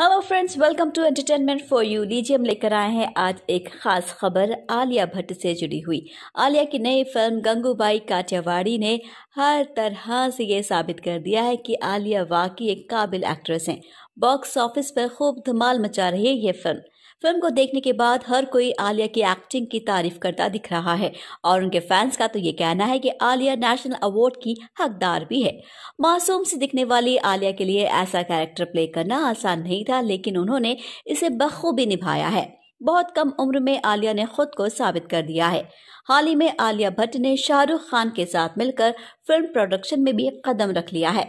Hello friends welcome to entertainment for you लीजिए हम लेकर आए हैं आज एक खास खबर आलिया भट्ट से जुड़ी हुई आलिया की नई फिल्म गंगूबाई काठियावाड़ी ने हर तरह से ये साबित कर दिया है कि आलिया वाकई एक काबिल एक्ट्रेस हैं बॉक्स ऑफिस पर खूब धमाल मचा रही है ये फिल्म फिल्म को देखने के बाद हर कोई आलिया की एक्टिंग की तारीफ करता दिख रहा है और उनके फैंस का तो ये कहना है कि आलिया नेशनल अवार्ड की हकदार भी है मासूम से दिखने वाली आलिया के लिए ऐसा कैरेक्टर प्ले करना आसान नहीं था लेकिन उन्होंने इसे बखूबी निभाया है बहुत कम उम्र में आलिया ने खुद को साबित कर दिया है हाल ही में आलिया भट्ट ने शाहरुख खान के साथ मिलकर फिल्म प्रोडक्शन में भी कदम रख लिया है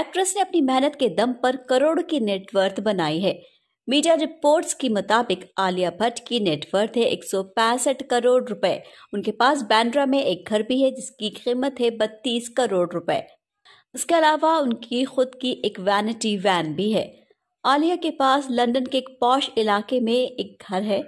एक्ट्रेस ने अपनी मेहनत के दम पर करोड़ की नेटवर्थ बनाई है मीडिया रिपोर्ट्स के मुताबिक आलिया भट्ट की नेटवर्थ है एक करोड़ रुपए उनके पास बैंड्रा में एक घर भी है जिसकी कीमत है बत्तीस करोड़ रुपए इसके अलावा उनकी खुद की एक वैनिटी वैन भी है आलिया के पास लंदन के एक पौश इलाके में एक घर है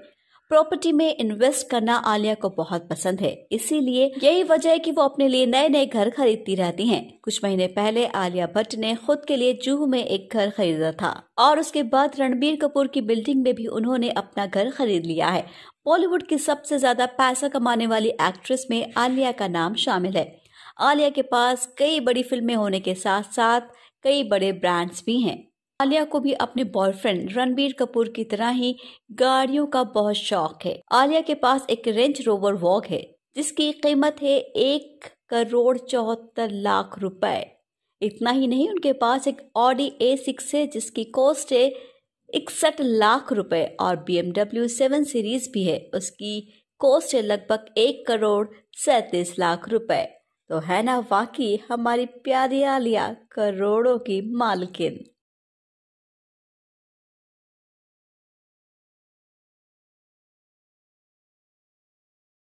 प्रॉपर्टी में इन्वेस्ट करना आलिया को बहुत पसंद है इसीलिए यही वजह है कि वो अपने लिए नए नए घर खरीदती रहती हैं। कुछ महीने पहले आलिया भट्ट ने खुद के लिए जूहू में एक घर खरीदा था और उसके बाद रणबीर कपूर की बिल्डिंग में भी उन्होंने अपना घर खरीद लिया है बॉलीवुड की सबसे ज्यादा पैसा कमाने वाली एक्ट्रेस में आलिया का नाम शामिल है आलिया के पास कई बड़ी फिल्में होने के साथ साथ कई बड़े ब्रांड्स भी हैं आलिया को भी अपने बॉयफ्रेंड रणबीर कपूर की तरह ही गाड़ियों का बहुत शौक है आलिया के पास एक रेंज रोवर वॉग है जिसकी कीमत है एक करोड़ चौहत्तर लाख रुपए इतना ही नहीं उनके पास एक ऑडी ए सिक्स है जिसकी कॉस्ट है इकसठ लाख रुपए और बी एमडब्ल्यू सेवन सीरीज भी है उसकी कॉस्ट है लगभग एक करोड़ सैतीस लाख रुपए तो है ना वाकई हमारी प्यारी आलिया करोड़ों की मालकिन